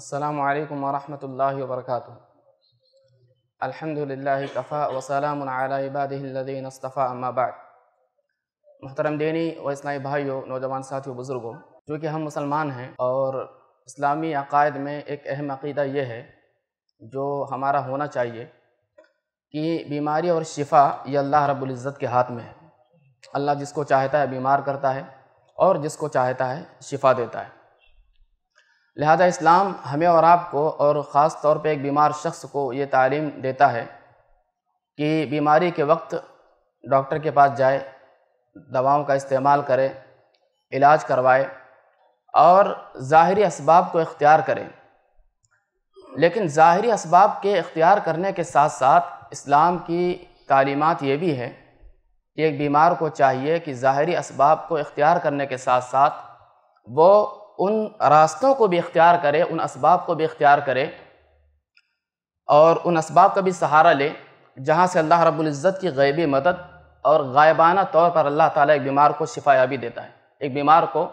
अल्लाम वरहमल वर्क अलहमदिल्लाफ़ा वसलामबादीनस्तफ़ा अम्माबाद मोहतरम दीनी व इस्लामी भाइयों नौजवान साथियों बुज़ुर्गों चूँकि हम मुसलमान हैं और इस्लामी अकायद में एक अहम अकीदा ये है जो हमारा होना चाहिए कि बीमारी और शिफा ये अल्लाह रब्ज़त के हाथ में है अल्लाह जिसको चाहता है बीमार करता है और जिसको चाहता है शिफा देता है लिहाजा इस्लाम हमें और आपको और ख़ास तौर पर एक बीमार शख्स को ये तालीम देता है कि बीमारी के वक्त डॉक्टर के पास जाए दवाओं का इस्तेमाल करे इलाज करवाए और ज़ाहरी इसबाब को इख्तियार करें लेकिन ज़ाहरी इसबाब के इख्तियार करने के साथ साथ इस्लाम की तालीमत ये भी है कि एक बीमार को चाहिए कि ज़ाहरी इसबाब को इख्तियार करने के साथ साथ वो उन रास्तों को भी इख्तियार करे उन इसबाब को भी इख्तियार करे और उन इसबाब का भी सहारा ले जहाँ से अल्लाह रबुल्ज़त की गैबी मदद और गायबाना तौर पर अल्लाह ताला एक बीमार को याबी देता है एक बीमार को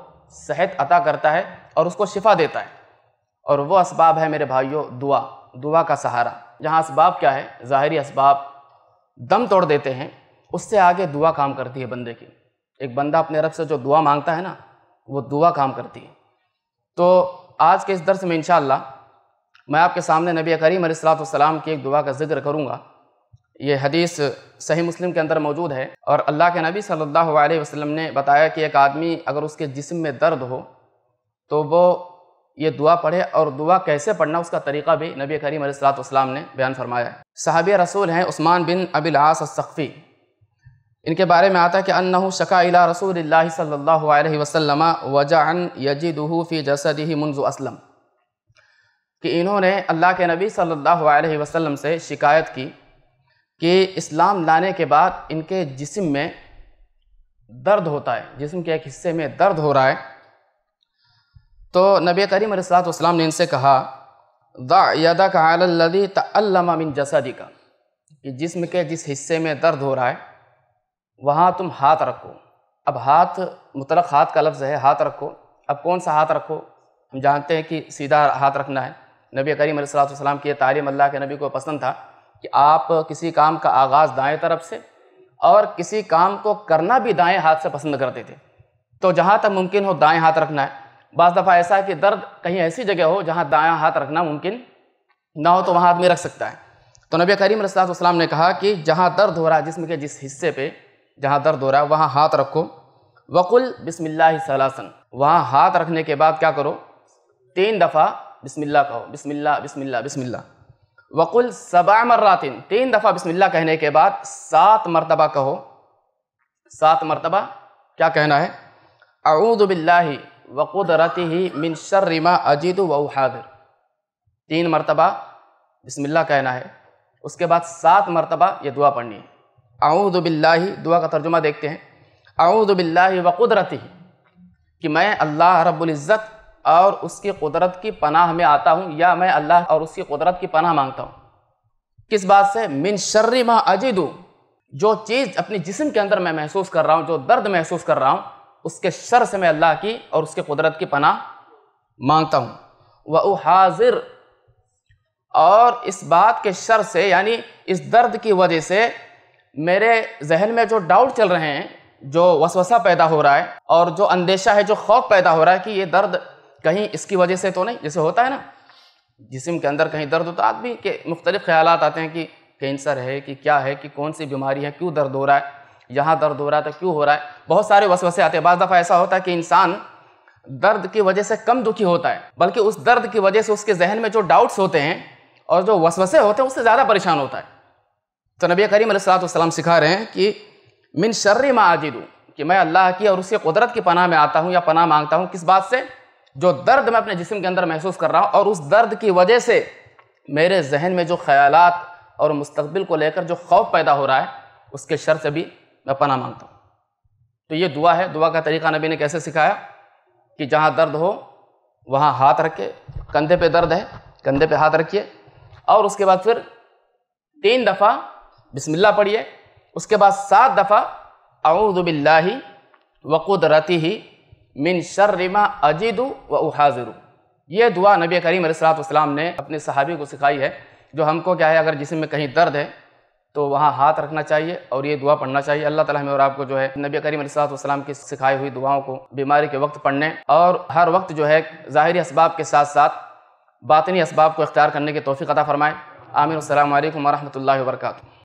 सेहत अता करता है और उसको शिफा देता है और वो इसबाब है मेरे भाइयों दुआ दुआ का सहारा जहाँ इसबाब क्या है ज़ाहरी इसबाब दम तोड़ देते हैं उससे आगे दुआ काम करती है बंदे की एक बंदा अपने रब से जो दुआ मांगता है ना वो दुआ काम करती है तो आज के इस दर्स में इंशाल्लाह मैं आपके सामने नबी करीम सलाम की एक दुआ का जिक्र करूँगा ये हदीस सही मुस्लिम के अंदर मौजूद है और अल्लाह के नबी सल्लल्लाहु अलैहि वसल्लम ने बताया कि एक आदमी अगर उसके जिस्म में दर्द हो तो वो ये दुआ पढ़े और दुआ कैसे पढ़ना उसका तरीका भी नबी करीम सलाम ने बयान फरमाया है साहब रसूल हैं उस्मान बिन अबिल आस सख्फ़ी इनके बारे में आता है कि अन्नहू शका इला रसूल सल्ला वसलम वजान यजिदहू फ़ी जसद ही मुंजु असलम कि इन्होंने अल्लाह के नबी सल्लल्लाहु अलैहि वसल्लम से शिकायत की कि इस्लाम लाने के बाद इनके जिस्म में दर्द होता है जिस्म के एक हिस्से में दर्द हो रहा है तो नबी करीम सलाम ने इनसे कहा दा यदा का तल्लम मिन जसदी का कि जिस्म के जिस हिस्से में दर्द हो रहा है वहाँ तुम हाथ रखो अब हाथ मतलब हाथ का लफ्ज़ है हाथ रखो अब कौन सा हाथ रखो हम जानते हैं कि सीधा हाथ रखना है नबी करीम सलाम की तालीम अल्लाह के नबी को पसंद था कि आप किसी काम का आगाज़ दाएं तरफ से और किसी काम को करना भी दाएं हाथ से पसंद करते थे तो जहाँ तक मुमकिन हो दाएं हाथ रखना है बज दफ़ा ऐसा है कि दर्द कहीं ऐसी जगह हो जहाँ दाया हाथ रखना मुमकिन ना हो तो वहाँ आदमी रख सकता है तो नबी करीम सलाम ने कहा कि जहाँ दर्द हो रहा है जिसम के जिस हिस्से पर जहाँ दर्द हो रहा है वहाँ हाथ रखो वकुल बिसमिल्लासन वहाँ हाथ रखने के बाद क्या करो तीन दफ़ा बिसमिल्ला कहो बिसमिल्ला बिसमिल्ला बिसमिल्ला वकुल सबा मर्रातिन तीन दफ़ा बिसमिल्ला कहने के बाद सात मरतबा कहो सात मरतबा क्या कहना है अऊदबिल्ला वक़ुदरती ही मिन शर्रिमा अजीद व हादिर तीन मरतबा बिसमिल्ला कहना है उसके बाद सात मरतबा ये दुआ पढ़नी है आऊदबिल्लाही दुआ का तर्जुमा देखते हैं आऊदबिल्लाही व कुदरती कि मैं अल्लाह रब्ज़त और उसकी कुदरत की पनाह में आता हूँ या मैं अल्लाह और उसकी कुदरत की पनाह मांगता हूँ किस बात से मिन शर्री माँ अजीदू जो चीज़ अपने जिसम के अंदर मैं महसूस कर रहा हूँ जो दर्द महसूस कर रहा हूँ उसके शर से मैं अल्लाह की और उसके कुदरत की पनाह मांगता हूँ वह हाजिर और इस बात के शर से यानी इस दर्द की वजह से मेरे जहन में जो डाउट चल रहे हैं जो वसवसा पैदा हो रहा है और जो अंदेशा है जो खौफ पैदा हो रहा है कि ये दर्द कहीं इसकी वजह से तो नहीं जैसे होता है ना जिसम के अंदर कहीं दर्द हो तो आदमी के मुख्तलिफ ख्याल आते हैं कि कैंसर है कि क्या है कि कौन सी बीमारी है क्यों दर्द हो रहा है यहाँ दर्द हो रहा था तो क्यों हो रहा है बहुत सारे वसवसे आते हैं बज दफ़ा ऐसा होता है कि इंसान दर्द की वजह से कम दुखी होता है बल्कि उस दर्द की वजह से उसके जहन में जो डाउट्स होते हैं और जो वसवसे होते हैं उससे ज़्यादा परेशान होता है तो नबी करीम सलाम सिखा रहे हैं कि मिन शर्र माजिदू कि मैं अल्लाह की और उसके कुदरत की पनाह में आता हूँ या पनाह मांगता हूँ किस बात से जो दर्द मैं अपने जिसम के अंदर महसूस कर रहा हूँ और उस दर्द की वजह से मेरे जहन में जो ख्याल और मुस्तबिल को लेकर जो खौफ पैदा हो रहा है उसके शर से भी मैं पनाह मांगता हूँ तो ये दुआ है दुआ का तरीका नबी ने कैसे सिखाया कि जहाँ दर्द हो वहाँ हाथ रखे कंधे पे दर्द है कंधे पे हाथ रखिए और उसके बाद फिर तीन दफ़ा बिस्मिल्लाह पढ़िए उसके बाद सात दफ़ा अऊदबिल्लाही वक़ुदरती ही मिन शर्रिमा अजीदु व उहाजिरु ये दुआ नबी करीम सलाम ने अपने सहाबी को सिखाई है जो हमको क्या है अगर जिसम में कहीं दर्द है तो वहाँ हाथ रखना चाहिए और ये दुआ पढ़ना चाहिए अल्लाह ताला हमें और आपको जो है नबी करीम सलाम की सिखाई हुई दुआओं को बीमारी के वक्त पढ़ने और हर वक्त जो है ज़ाहरी इसबाब के साथ साथ बातनी इसबाब को इख्तियार करने की तोफ़ी अता फ़रमाएँ आमिर अल्लाम वरहमल वर्का